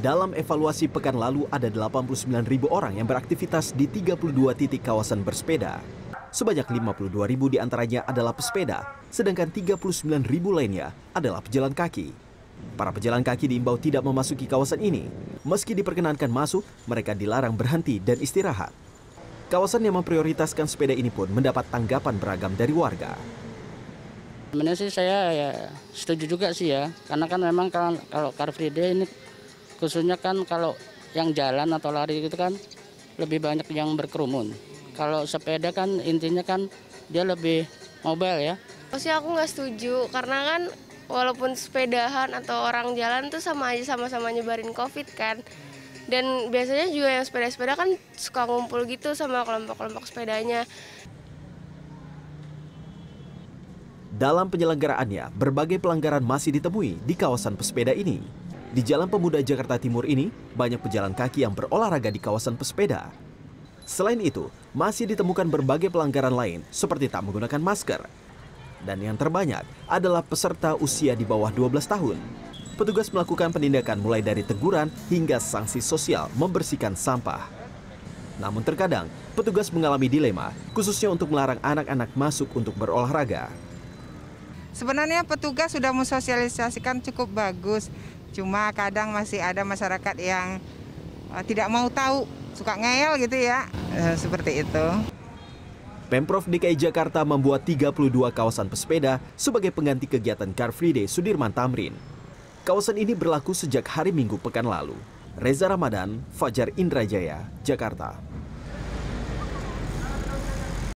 Dalam evaluasi pekan lalu ada 89.000 orang yang beraktivitas di 32 titik kawasan bersepeda. Sebanyak 52.000 ribu diantaranya adalah pesepeda, sedangkan 39.000 ribu lainnya adalah pejalan kaki. Para pejalan kaki diimbau tidak memasuki kawasan ini. Meski diperkenankan masuk, mereka dilarang berhenti dan istirahat. Kawasan yang memprioritaskan sepeda ini pun mendapat tanggapan beragam dari warga. Sebenarnya sih saya ya, setuju juga sih ya, karena kan memang kalau, kalau Car Free Day ini khususnya kan kalau yang jalan atau lari itu kan lebih banyak yang berkerumun. Kalau sepeda kan intinya kan dia lebih mobile ya. Pasti aku nggak setuju karena kan walaupun sepedahan atau orang jalan tuh sama aja sama-sama nyebarin covid kan. Dan biasanya juga yang sepeda-sepeda kan suka ngumpul gitu sama kelompok-kelompok sepedanya. Dalam penyelenggaraannya, berbagai pelanggaran masih ditemui di kawasan pesepeda ini. Di Jalan Pemuda Jakarta Timur ini, banyak pejalan kaki yang berolahraga di kawasan pesepeda. Selain itu, masih ditemukan berbagai pelanggaran lain seperti tak menggunakan masker. Dan yang terbanyak adalah peserta usia di bawah 12 tahun. Petugas melakukan penindakan mulai dari teguran hingga sanksi sosial membersihkan sampah. Namun terkadang, petugas mengalami dilema, khususnya untuk melarang anak-anak masuk untuk berolahraga. Sebenarnya petugas sudah mensosialisasikan cukup bagus, Cuma kadang masih ada masyarakat yang uh, tidak mau tahu, suka ngeyel gitu ya, uh, seperti itu. Pemprov DKI Jakarta membuat 32 kawasan pesepeda sebagai pengganti kegiatan Car Free Day Sudirman Tamrin. Kawasan ini berlaku sejak hari Minggu pekan lalu. Reza Ramadan, Fajar Indrajaya, Jakarta.